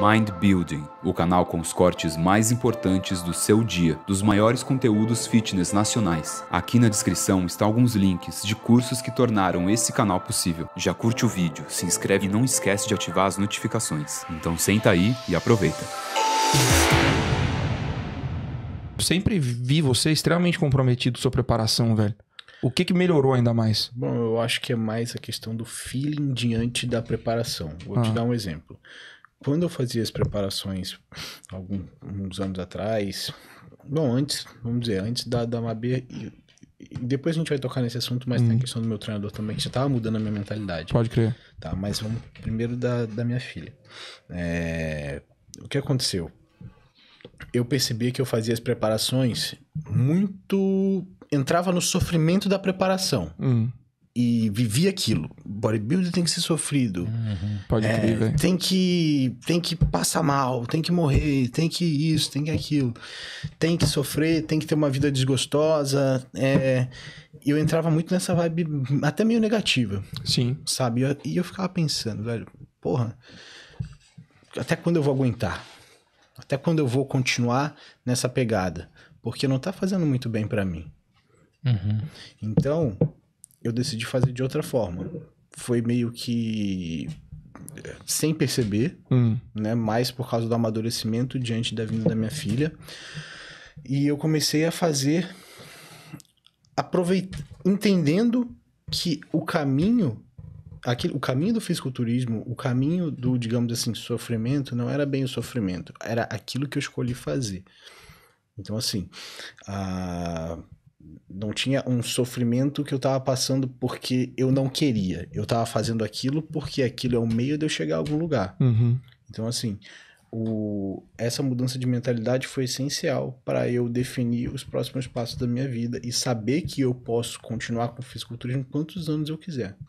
Mind Building, o canal com os cortes mais importantes do seu dia, dos maiores conteúdos fitness nacionais. Aqui na descrição está alguns links de cursos que tornaram esse canal possível. Já curte o vídeo, se inscreve e não esquece de ativar as notificações. Então senta aí e aproveita. Eu sempre vi você extremamente comprometido com sua preparação, velho. O que, que melhorou ainda mais? Bom, eu acho que é mais a questão do feeling diante da preparação. Vou ah. te dar um exemplo quando eu fazia as preparações alguns anos atrás, bom, antes, vamos dizer, antes da, da Mabê, depois a gente vai tocar nesse assunto, mas hum. tem a uhum. questão do meu treinador também, que já tava mudando a minha mentalidade. Pode crer. Tá, mas vamos primeiro da, da minha filha. É, o que aconteceu? Eu percebi que eu fazia as preparações muito. entrava no sofrimento da preparação. Hum e vivi aquilo. Bodybuilding tem que ser sofrido. Uhum. Pode é, crer, velho. Tem que, tem que passar mal, tem que morrer, tem que isso, tem que aquilo. Tem que sofrer, tem que ter uma vida desgostosa. É, eu entrava muito nessa vibe, até meio negativa. Sim. Sabe? E eu, eu ficava pensando, velho, porra, até quando eu vou aguentar? Até quando eu vou continuar nessa pegada? Porque não tá fazendo muito bem para mim. Uhum. Então, eu decidi fazer de outra forma. Foi meio que eh, sem perceber, hum. né? Mais por causa do amadurecimento diante da vinda da minha filha. E eu comecei a fazer aproveit... entendendo que o caminho aquele, o caminho do fisiculturismo, o caminho do, digamos assim, sofrimento, não era bem o sofrimento, era aquilo que eu escolhi fazer. Então, assim, a... Ah, não tinha um sofrimento que eu tava passando porque eu não queria. Eu tava fazendo aquilo porque aquilo é o meio de eu chegar a algum lugar. Uhum. Então, assim, o, essa mudança de mentalidade foi essencial para eu definir os próximos passos da minha vida e saber que eu posso continuar com fisiculturismo quantos anos eu quiser.